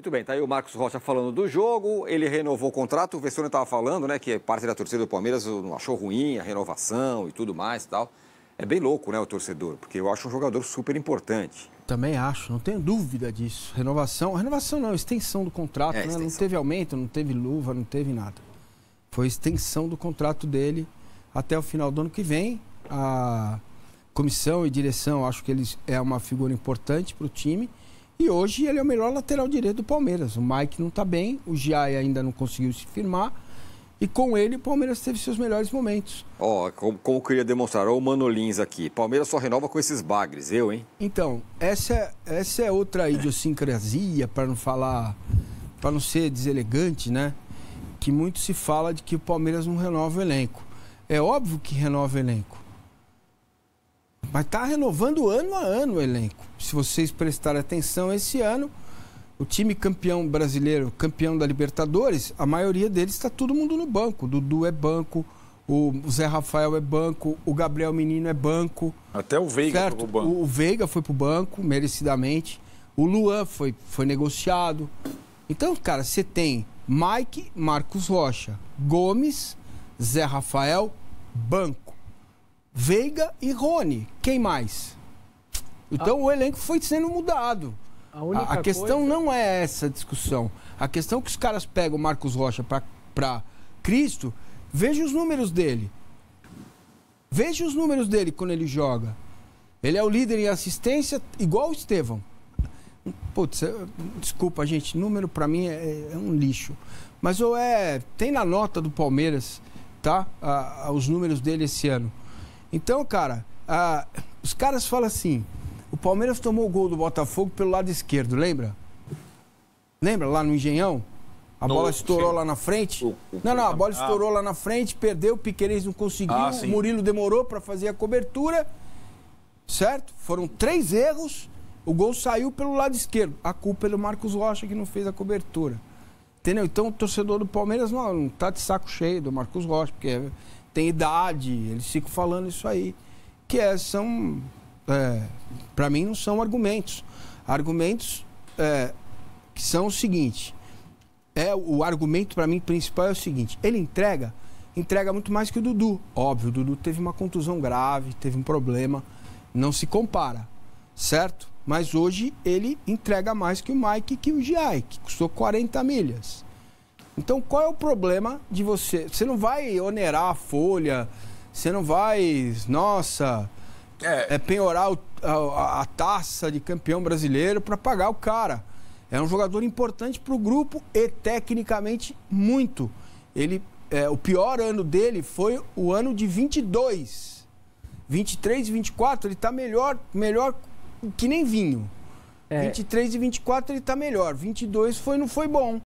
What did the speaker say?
Muito bem, tá aí o Marcos Rocha falando do jogo, ele renovou o contrato, o Vessone estava falando, né, que parte da torcida do Palmeiras não achou ruim a renovação e tudo mais e tal. É bem louco, né, o torcedor, porque eu acho um jogador super importante. Também acho, não tenho dúvida disso. Renovação, renovação não, extensão do contrato, é, né? extensão. não teve aumento, não teve luva, não teve nada. Foi extensão do contrato dele até o final do ano que vem. A comissão e direção, acho que ele é uma figura importante para o time e hoje ele é o melhor lateral direito do Palmeiras. O Mike não está bem, o Giai ainda não conseguiu se firmar. E com ele, o Palmeiras teve seus melhores momentos. Ó, oh, como, como, eu queria demonstrar, o Manolins aqui. Palmeiras só renova com esses bagres, eu, hein? Então, essa, é, essa é outra idiosincrasia, para não falar. para não ser deselegante, né? Que muito se fala de que o Palmeiras não renova o elenco. É óbvio que renova o elenco. Vai estar tá renovando ano a ano o elenco. Se vocês prestarem atenção, esse ano, o time campeão brasileiro, campeão da Libertadores, a maioria deles está todo mundo no banco. O Dudu é banco, o Zé Rafael é banco, o Gabriel Menino é banco. Até o Veiga certo? foi pro banco. O, o Veiga foi pro banco, merecidamente. O Luan foi, foi negociado. Então, cara, você tem Mike, Marcos Rocha, Gomes, Zé Rafael, banco. Veiga e Rony. Quem mais? Então ah. o elenco foi sendo mudado. A, a, a questão coisa... não é essa discussão. A questão é que os caras pegam o Marcos Rocha para Cristo, veja os números dele. Veja os números dele quando ele joga. Ele é o líder em assistência, igual o Estevão. Putz, eu, desculpa, gente, número para mim é, é, um lixo. Mas ou é. Tem na nota do Palmeiras, tá? A, os números dele esse ano. Então, cara, os caras falam assim: o Palmeiras tomou o gol do Botafogo pelo lado esquerdo, lembra? Lembra lá no Engenhão? A no, bola estourou sim. lá na frente. O, o, não, não, a bola ah. estourou lá na frente, perdeu, o Piqueires não conseguiu, ah, o Murilo demorou para fazer a cobertura, certo? Foram três erros, o gol saiu pelo lado esquerdo. A culpa é do Marcos Rocha que não fez a cobertura. Entendeu? Então o torcedor do Palmeiras não, não tá de saco cheio do Marcos Rocha, porque é, tem idade, eles ficam falando isso aí. Que é, são. É, para mim, não são argumentos. Argumentos é, que são o seguinte: é o argumento para mim principal é o seguinte, ele entrega, entrega muito mais que o Dudu. Óbvio, o Dudu teve uma contusão grave, teve um problema, não se compara, certo? Mas hoje ele entrega mais que o Mike que o GI, que custou 40 milhas. Então, qual é o problema de você? Você não vai onerar a folha, você não vai, nossa, é, é penhorar o, a, a taça de campeão brasileiro para pagar o cara. É um jogador importante para o grupo e tecnicamente muito. Ele, é, o pior ano dele foi o ano de 22. 23 e 24 ele está melhor, melhor que nem vinho. É. 23 e 24 ele está melhor. 22 foi, não foi bom.